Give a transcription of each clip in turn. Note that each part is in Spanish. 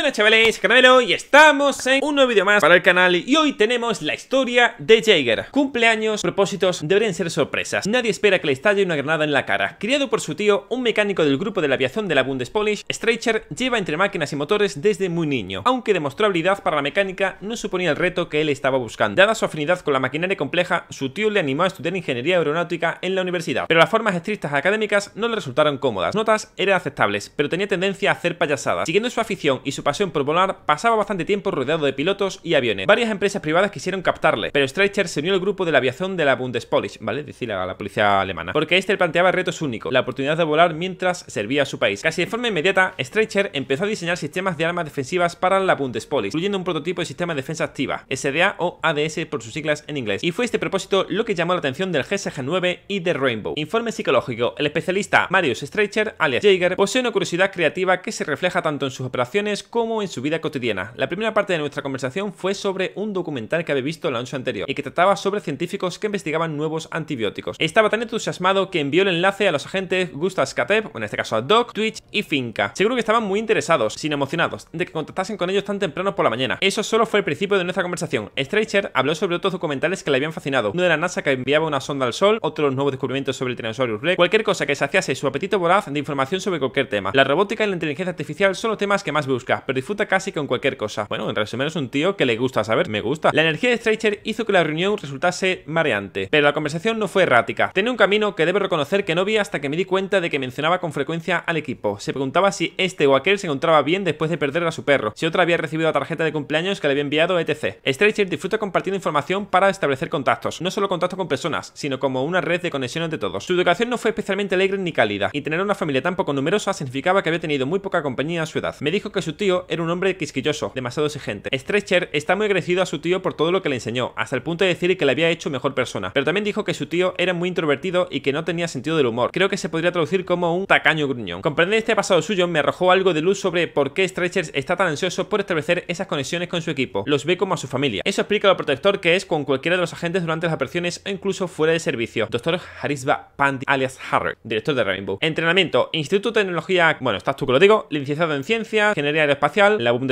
buenas chavales, Caramelo y estamos en un nuevo vídeo más para el canal y hoy tenemos la historia de Jaeger Cumpleaños, propósitos, deberían ser sorpresas Nadie espera que le estalle una granada en la cara Criado por su tío, un mecánico del grupo de la aviación de la Bundespolish Streicher lleva entre máquinas y motores desde muy niño Aunque demostró habilidad para la mecánica, no suponía el reto que él estaba buscando Dada su afinidad con la maquinaria compleja, su tío le animó a estudiar ingeniería aeronáutica en la universidad Pero las formas estrictas académicas no le resultaron cómodas Notas eran aceptables, pero tenía tendencia a hacer payasadas Siguiendo su afición y su por volar, pasaba bastante tiempo rodeado de pilotos y aviones. Varias empresas privadas quisieron captarle, pero Streicher se unió al grupo de la aviación de la bundespolis ¿vale? Decir a la policía alemana. Porque este planteaba retos únicos, la oportunidad de volar mientras servía a su país. Casi de forma inmediata, Streicher empezó a diseñar sistemas de armas defensivas para la bundespolis incluyendo un prototipo de sistema de defensa activa, SDA o ADS por sus siglas en inglés. Y fue este propósito lo que llamó la atención del GSG-9 y de Rainbow. Informe psicológico. El especialista Marius Streicher, alias Jaeger, posee una curiosidad creativa que se refleja tanto en sus operaciones como como en su vida cotidiana. La primera parte de nuestra conversación fue sobre un documental que había visto en la anterior y que trataba sobre científicos que investigaban nuevos antibióticos. Estaba tan entusiasmado que envió el enlace a los agentes Gustav Skatep, en este caso a Doc, Twitch y Finca. Seguro que estaban muy interesados, sin emocionados, de que contactasen con ellos tan temprano por la mañana. Eso solo fue el principio de nuestra conversación. Streicher habló sobre otros documentales que le habían fascinado. Uno de la NASA que enviaba una sonda al Sol, otro los nuevos descubrimientos sobre el Tyrannosaurus Rex, cualquier cosa que saciase su apetito voraz de información sobre cualquier tema. La robótica y la inteligencia artificial son los temas que más busca, pero disfruta casi con cualquier cosa. Bueno, en resumen es un tío que le gusta saber, me gusta. La energía de Streicher hizo que la reunión resultase mareante, pero la conversación no fue errática. Tenía un camino que debo reconocer que no vi hasta que me di cuenta de que mencionaba con frecuencia al equipo. Se preguntaba si este o aquel se encontraba bien después de perder a su perro, si otra había recibido la tarjeta de cumpleaños que le había enviado, etc. Streicher disfruta compartiendo información para establecer contactos, no solo contacto con personas, sino como una red de conexiones de todos. Su educación no fue especialmente alegre ni cálida, y tener una familia tan poco numerosa significaba que había tenido muy poca compañía a su edad. Me dijo que su tío era un hombre quisquilloso, demasiado exigente. Stretcher está muy agradecido a su tío por todo lo que le enseñó, hasta el punto de decir que le había hecho mejor persona, pero también dijo que su tío era muy introvertido y que no tenía sentido del humor. Creo que se podría traducir como un tacaño gruñón. Comprender este pasado suyo me arrojó algo de luz sobre por qué Stretcher está tan ansioso por establecer esas conexiones con su equipo. Los ve como a su familia. Eso explica lo protector que es con cualquiera de los agentes durante las operaciones o incluso fuera de servicio. Doctor Harisba Pandi alias Harry, director de Rainbow. Entrenamiento, Instituto de Tecnología, bueno, estás tú que lo digo, licenciado en Ciencia, Ingeniería espacial, la boom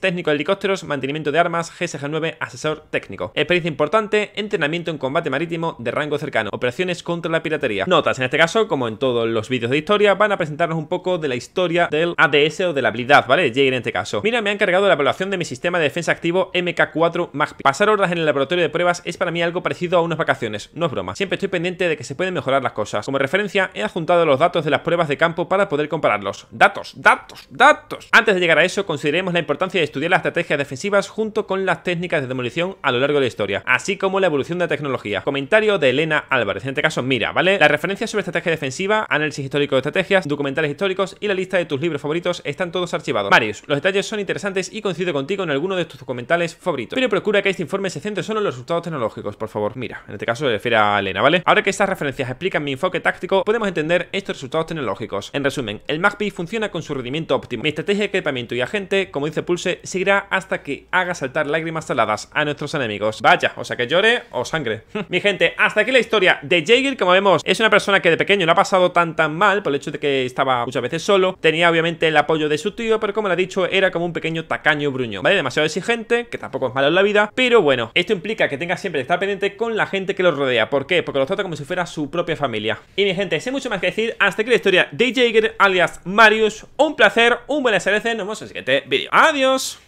técnico de helicópteros, mantenimiento de armas, GSG-9, asesor técnico. Experiencia importante, entrenamiento en combate marítimo de rango cercano, operaciones contra la piratería. Notas, en este caso, como en todos los vídeos de historia, van a presentarnos un poco de la historia del ADS o de la habilidad, ¿vale? De en este caso. Mira, me han cargado la evaluación de mi sistema de defensa activo MK4 Magpi. Pasar horas en el laboratorio de pruebas es para mí algo parecido a unas vacaciones, no es broma. Siempre estoy pendiente de que se pueden mejorar las cosas. Como referencia, he adjuntado los datos de las pruebas de campo para poder compararlos. Datos, datos, datos. Antes de llegar a eso consideremos la importancia de estudiar las estrategias defensivas junto con las técnicas de demolición a lo largo de la historia, así como la evolución de la tecnología. Comentario de Elena Álvarez, en este caso mira, ¿vale? Las referencias sobre estrategia defensiva, análisis histórico de estrategias, documentales históricos y la lista de tus libros favoritos están todos archivados. Marius, los detalles son interesantes y coincido contigo en alguno de tus documentales favoritos, pero procura que este informe se centre solo en los resultados tecnológicos, por favor. Mira, en este caso se refiere a Elena, ¿vale? Ahora que estas referencias explican mi enfoque táctico, podemos entender estos resultados tecnológicos. En resumen, el Magpie funciona con su rendimiento óptimo. Mi estrategia de equipamiento y gente, como dice Pulse, seguirá hasta que haga saltar lágrimas saladas a nuestros enemigos. Vaya, o sea que llore o sangre. Mi gente, hasta aquí la historia de Jaeger, como vemos, es una persona que de pequeño no ha pasado tan tan mal por el hecho de que estaba muchas veces solo, tenía obviamente el apoyo de su tío, pero como le ha dicho, era como un pequeño tacaño bruño, ¿vale? Demasiado exigente, que tampoco es malo en la vida, pero bueno, esto implica que tenga siempre que estar pendiente con la gente que lo rodea, ¿por qué? Porque lo trata como si fuera su propia familia. Y mi gente, sé mucho más que decir, hasta aquí la historia de Jaeger, alias Marius, un placer, un buen SRC, nos vemos siguiente vídeo. ¡Adiós!